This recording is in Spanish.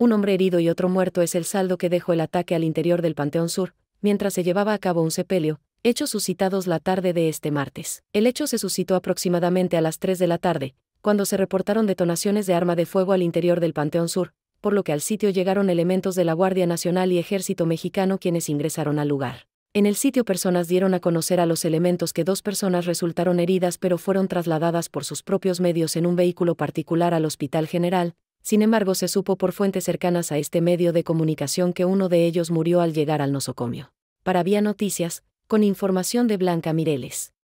un hombre herido y otro muerto es el saldo que dejó el ataque al interior del Panteón Sur, mientras se llevaba a cabo un sepelio, hechos suscitados la tarde de este martes. El hecho se suscitó aproximadamente a las 3 de la tarde, cuando se reportaron detonaciones de arma de fuego al interior del Panteón Sur, por lo que al sitio llegaron elementos de la Guardia Nacional y Ejército Mexicano quienes ingresaron al lugar. En el sitio personas dieron a conocer a los elementos que dos personas resultaron heridas pero fueron trasladadas por sus propios medios en un vehículo particular al Hospital General, sin embargo, se supo por fuentes cercanas a este medio de comunicación que uno de ellos murió al llegar al nosocomio. Para Vía Noticias, con información de Blanca Mireles.